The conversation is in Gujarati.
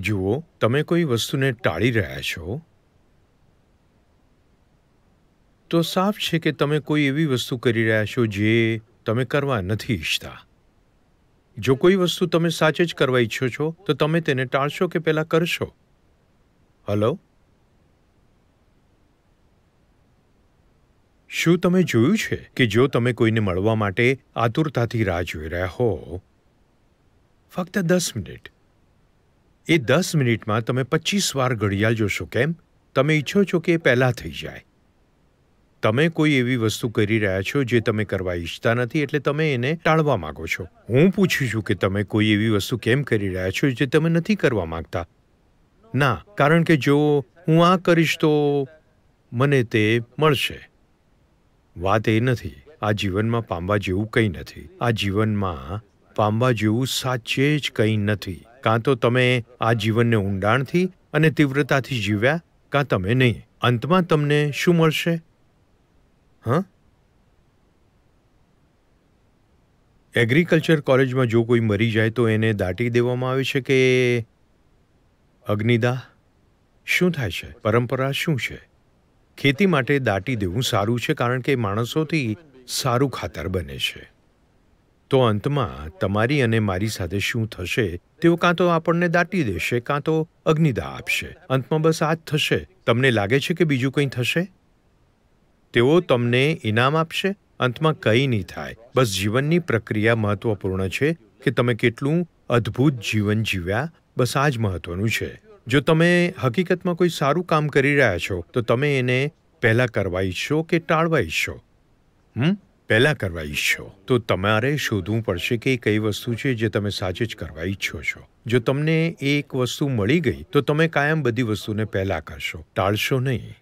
જુઓ તમે કોઈ વસ્તુને ટાળી રહ્યા છો તો સાફ છે કે તમે કોઈ એવી વસ્તુ કરી રહ્યા છો જે તમે કરવા નથી ઈચ્છતા જો કોઈ વસ્તુ તમે સાચે જ કરવા ઈચ્છો છો તો તમે તેને ટાળશો કે પહેલાં કરશો હલો શું તમે જોયું છે કે જો તમે કોઈને મળવા માટે આતુરતાથી રાહ જોઈ રહ્યા હો ફક્ત દસ મિનિટ એ દસ મિનિટમાં તમે પચીસ વાર ઘડિયાળ જોશો કેમ તમે ઈચ્છો છો કે એ પહેલાં થઈ જાય તમે કોઈ એવી વસ્તુ કરી રહ્યા છો જે તમે કરવા ઈચ્છતા નથી એટલે તમે એને ટાળવા માંગો છો હું પૂછું છું કે તમે કોઈ એવી વસ્તુ કેમ કરી રહ્યા છો જે તમે નથી કરવા માંગતા ના કારણ કે જો હું આ કરીશ તો મને તે મળશે વાત એ નથી આ જીવનમાં પામવા જેવું કંઈ નથી આ જીવનમાં પામવા જેવું સાચે જ કંઈ નથી કાં તો તમે આ જીવનને ઊંડાણથી અને તીવ્રતાથી જીવ્યા કાં તમે નહીં અંતમાં તમને શું મળશે હ એગ્રીકલ્ચર કોલેજમાં જો કોઈ મરી જાય તો એને દાટી દેવામાં આવે છે કે અગ્નિદા શું થાય છે પરંપરા શું છે ખેતી માટે દાટી દેવું સારું છે કારણ કે માણસોથી સારું ખાતર બને છે તો અંતમાં તમારી અને મારી સાથે શું થશે તેઓ કાં તો આપણને દાટી દેશે કાં તો અગ્નિદા આપશે અંતમાં બસ આ જ થશે તમને લાગે છે કે બીજું કંઈ થશે તેઓ તમને ઇનામ આપશે અંતમાં કંઈ નહીં થાય બસ જીવનની પ્રક્રિયા મહત્વપૂર્ણ છે કે તમે કેટલું અદ્ભુત જીવન જીવ્યા બસ આ જ મહત્વનું છે જો તમે હકીકતમાં કોઈ સારું કામ કરી રહ્યા છો તો તમે એને પહેલાં કરવા ઈચ્છો કે ટાળવા ઈચ્છો હમ પહેલાં કરવા ઈચ્છો તો તમારે શોધવું પડશે કે કઈ વસ્તુ છે જે તમે સાચે જ કરવા ઈચ્છો છો જો તમને એક વસ્તુ મળી ગઈ તો તમે કાયમ બધી વસ્તુને પહેલાં કરશો ટાળશો નહીં